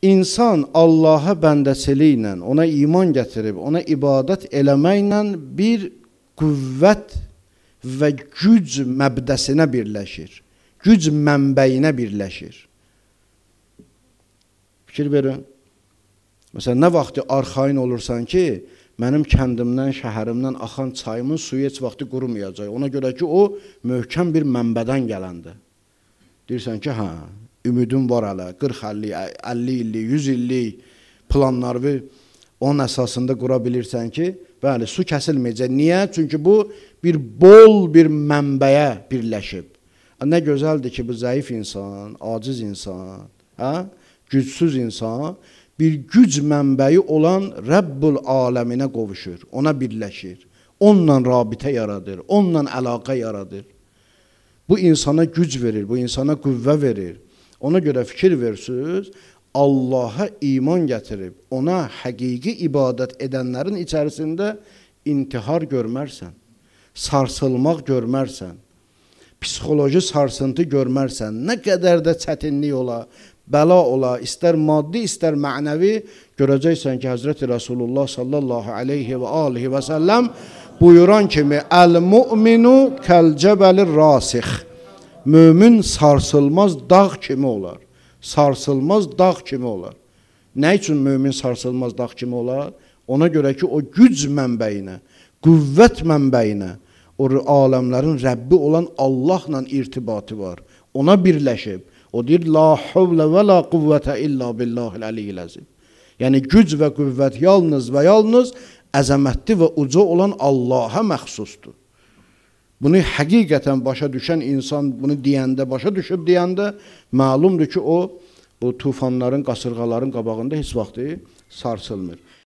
İnsan Allaha bəndəçiliklə, ona iman gətirib, ona ibadət eləməklə bir qüvvət və güc məbdəsinə birləşir. Güc mənbəyinə birləşir. Fikir verin. Məsələn, nə vaxtı arxain olursan ki, mənim kəndimdən, şəhərimdən axan çayımın suyu heç vaxtı qurumayacaq. Ona görə ki, o möhkəm bir mənbədən gələndir. Deyirsən ki, hə, ümidim var hələ. 40 50 50 illik, 100 illik planları onun əsasında qura bilirsən ki, bəli, su kəsilməyəcək. Niyə? Çünki bu bir bol bir mənbəyə birləşib. Nə gözəldir ki, bu zəif insan, aciz insan, hə? Gücsüz insan bir güc mənbəyi olan Rəbbül aləminə qovuşur, ona birləşir. Onunla rabitə yaradır, onunla əlaqə yaradır. Bu insana güc verir, bu insana qüvvə verir. Ona görə fikir versiniz, Allaha iman gətirib, ona həqiqi ibadət edənlərin içərisində intihar görmərsən, sarsılmaq görmərsən, psixoloji sarsıntı görmərsən, nə qədər də çətinlik ola, bəla ola, istər maddi, istər mənəvi, görəcəksən ki, Həzrəti Rasulullah sallallahu aleyhi və alihi və səlləm buyuran kimi, Əl-mü'minu kəl-cəbəlir rasix mömin sarsılmaz dağ kimi olar. Sarsılmaz dağ kimi olar. Nə üçün mömin sarsılmaz dağ kimi olar? Ona görə ki, o güc mənbəyinə, qüvvət mənbəyinə, o aləmlərin Rəbbi olan Allahla irtibatı var. Ona birləşib. O deyir, la havlə və la qüvvətə illa billahil aliyyil əzim. Yəni, güc və qüvvət yalnız və yalnız əzəmətli və uca olan Allaha məxsusdur. Bunu həqiqətən başa düşən insan bunu deyəndə, başa düşüb deyəndə məlumdur ki, o o tufanların, qasırğaların qabağında heç vaxt sarsılmır.